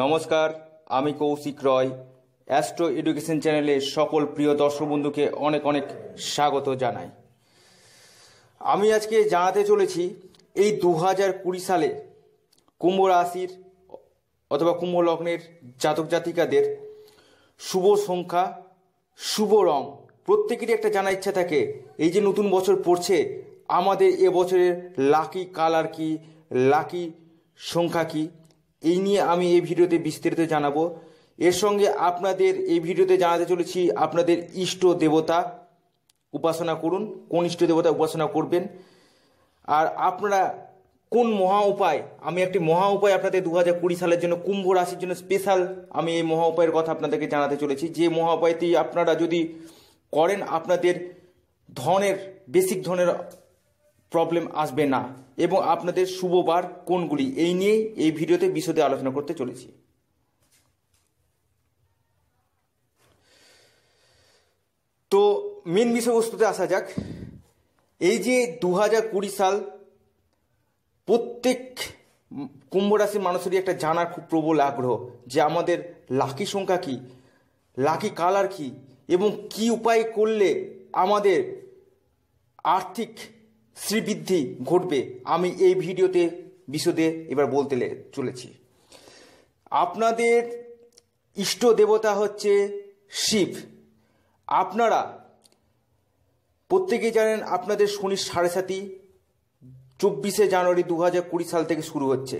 নমস্কার আমি কৌশিক রয় astro education চ্যানেলে সকল প্রিয় দর্শক বন্ধুকে অনেক অনেক স্বাগত জানাই আমি আজকে জানাতে চলেছি এই দু হাজার কুড়ি সালে কুম্ভ রাশির অথবা কুম্ভ লগ্নের জাতক জাতিকাদের শুভ সংখ্যা শুভ রং প্রত্যেকেরই একটা জানা ইচ্ছা থাকে এই যে নতুন বছর পড়ছে আমাদের এবছরের লাকি কালার কি লাকি সংখ্যা কী এই নিয়ে আমি এই ভিডিওতে বিস্তারিত জানাবো এর সঙ্গে আপনাদের এই ভিডিওতে জানাতে চলেছি আপনাদের ইষ্ট দেবতা উপাসনা করুন কোন ইষ্ট দেবতা উপাসনা করবেন আর আপনারা কোন মহা উপায় আমি একটি মহা উপায় আপনাদের দু হাজার কুড়ি সালের জন্য কুম্ভ রাশির জন্য স্পেশাল আমি এই মহা উপায়ের কথা আপনাদেরকে জানাতে চলেছি যে মহা উপায়টি আপনারা যদি করেন আপনাদের ধনের বেসিক ধনের প্রবলেম আসবে না এবং আপনাদের শুভবার কোনগুলি এই নিয়ে এই ভিডিওতে বিশদে আলোচনা করতে চলেছি তো মেন বিষয়বস্তুতে আসা যাক এই যে দু হাজার কুড়ি সাল প্রত্যেক কুম্ভ রাশির মানুষেরই একটা জানার খুব প্রবল আগ্রহ যে আমাদের লাকি সংখ্যা কি লাকি কালার কি এবং কি উপায় করলে আমাদের আর্থিক শ্রীবৃদ্ধি ঘটবে আমি এই ভিডিওতে বিশদে এবার বলতে চলেছি আপনাদের ইষ্ট দেবতা হচ্ছে শিব আপনারা প্রত্যেকেই জানেন আপনাদের শনি সাড়ে সাতি চব্বিশে জানুয়ারি দু হাজার কুড়ি সাল থেকে শুরু হচ্ছে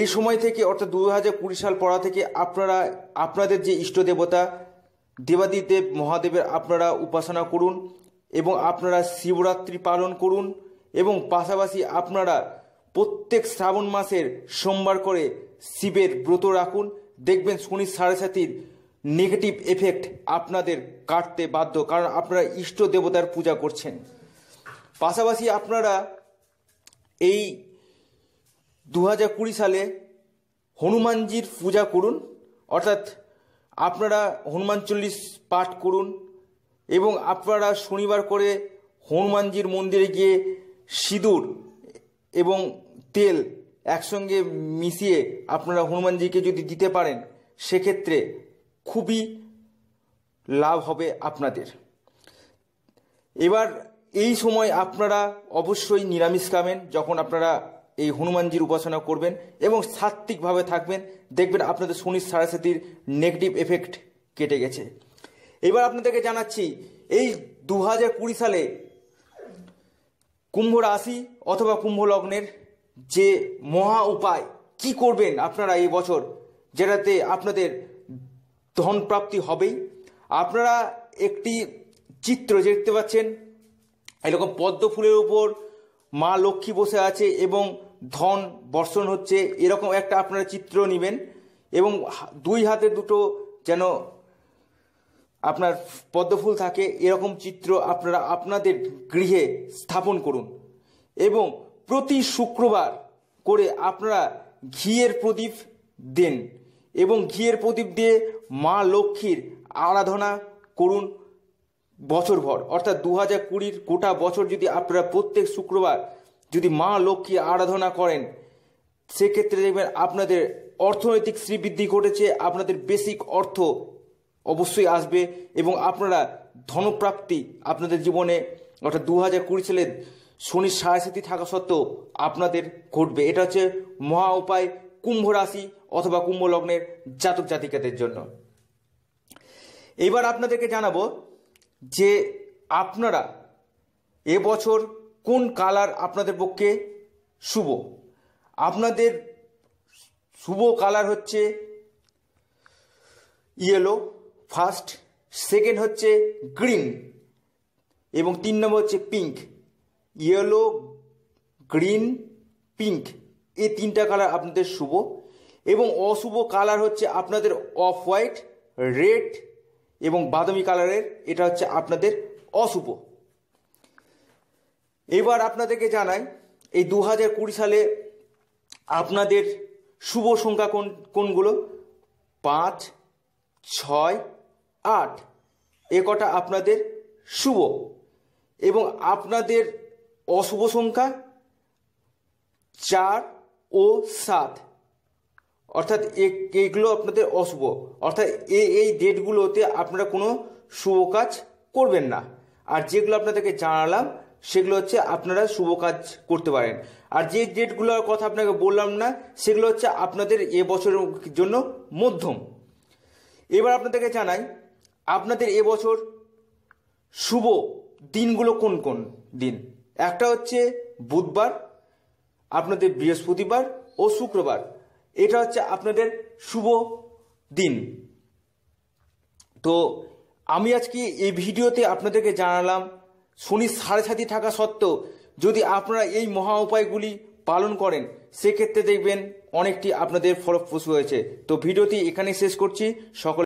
এই সময় থেকে অর্থাৎ দু হাজার কুড়ি সাল পড়া থেকে আপনারা আপনাদের যে ইষ্ট দেবতা দেবাদিদেব মহাদেবের আপনারা উপাসনা করুন এবং আপনারা শিবরাত্রি পালন করুন এবং পাশাপাশি আপনারা প্রত্যেক শ্রাবণ মাসের সোমবার করে শিবের ব্রত রাখুন দেখবেন শনি সাড়ে সাতির নেগেটিভ এফেক্ট আপনাদের কাটতে বাধ্য কারণ আপনারা ইষ্ট দেবতার পূজা করছেন পাশাপাশি আপনারা এই দু হাজার কুড়ি সালে হনুমানজির পূজা করুন অর্থাৎ আপনারা হনুমান চল্লিশ পাঠ করুন এবং আপনারা শনিবার করে হনুমানজির মন্দিরে গিয়ে সিঁদুর এবং তেল একসঙ্গে মিশিয়ে আপনারা হনুমানজিকে যদি দিতে পারেন সেক্ষেত্রে খুবই লাভ হবে আপনাদের এবার এই সময় আপনারা অবশ্যই নিরামিষ খাবেন যখন আপনারা এই হনুমানজির উপাসনা করবেন এবং সাত্ত্বিকভাবে থাকবেন দেখবেন আপনাদের শনির সারাসাতির নেগেটিভ এফেক্ট কেটে গেছে এবার আপনাদেরকে জানাচ্ছি এই দু হাজার কুড়ি সালে কুম্ভ রাশি অথবা কুম্ভ লগ্নের যে মহা উপায় কি করবেন আপনারা এই বছর যেটাতে আপনাদের ধন প্রাপ্তি হবেই আপনারা একটি চিত্র দেখতে পাচ্ছেন এরকম পদ্ম ফুলের উপর মা লক্ষ্মী বসে আছে এবং ধন বর্ষণ হচ্ছে এরকম একটা আপনারা চিত্র নেবেন এবং দুই হাতে দুটো যেন আপনার পদ্মফুল থাকে এরকম চিত্র আপনারা আপনাদের গৃহে স্থাপন করুন এবং প্রতি শুক্রবার করে আপনারা ঘিয়ের প্রদীপ দেন এবং ঘিয়ের প্রদীপ দিয়ে মা লক্ষ্মীর আরাধনা করুন বছরভর অর্থাৎ দু হাজার কুড়ির গোটা বছর যদি আপনারা প্রত্যেক শুক্রবার যদি মা লক্ষ্মী আরাধনা করেন সেক্ষেত্রে দেখবেন আপনাদের অর্থনৈতিক শ্রীবৃদ্ধি ঘটেছে আপনাদের বেসিক অর্থ অবশ্যই আসবে এবং আপনারা ধনপ্রাপ্তি আপনাদের জীবনে অর্থাৎ দু হাজার কুড়ি সালে শনির সায়াস্থিতি থাকা সত্ত্বেও আপনাদের ঘটবে এটা হচ্ছে মহা উপায় কুম্ভ রাশি অথবা কুম্ভ লগ্নের জাতক জাতিকাদের জন্য এবার আপনাদেরকে জানাবো যে আপনারা এবছর কোন কালার আপনাদের পক্ষে শুভ আপনাদের শুভ কালার হচ্ছে ইয়েলো ফার্স্ট সেকেন্ড হচ্ছে গ্রিন এবং তিন নম্বর হচ্ছে পিঙ্ক ইয়েলো গ্রিন পিঙ্ক এই তিনটা কালার আপনাদের শুভ এবং অশুভ কালার হচ্ছে আপনাদের অফ হোয়াইট রেড এবং বাদামি কালারের এটা হচ্ছে আপনাদের অশুভ এবার আপনাদেরকে জানাই এই দু হাজার কুড়ি সালে আপনাদের শুভ সংখ্যা কোন কোনগুলো পাঁচ ছয় আট এ কটা আপনাদের শুভ এবং আপনাদের অশুভ সংখ্যা চার ও সাত অর্থাৎ এইগুলো আপনাদের অশুভ অর্থাৎ এই এই ডেটগুলোতে আপনারা কোনো শুভ কাজ করবেন না আর যেগুলো আপনাদেরকে জানালাম সেগুলো হচ্ছে আপনারা শুভ কাজ করতে পারেন আর যে ডেটগুলোর কথা আপনাকে বললাম না সেগুলো হচ্ছে আপনাদের এ বছরের জন্য মধ্যম এবার আপনাদেরকে জানাই আপনাদের এবছর শুভ দিনগুলো কোন কোন দিন একটা হচ্ছে বুধবার আপনাদের বৃহস্পতিবার ও শুক্রবার এটা হচ্ছে আপনাদের শুভ দিন তো আমি আজকে এই ভিডিওতে আপনাদেরকে জানালাম শনি সাড়ে সাথে থাকা সত্ত্বেও যদি আপনারা এই মহা উপায়গুলি পালন করেন সেক্ষেত্রে দেখবেন অনেকটি আপনাদের ফলপ্রসূ হয়েছে তো ভিডিওটি এখানে শেষ করছি সকল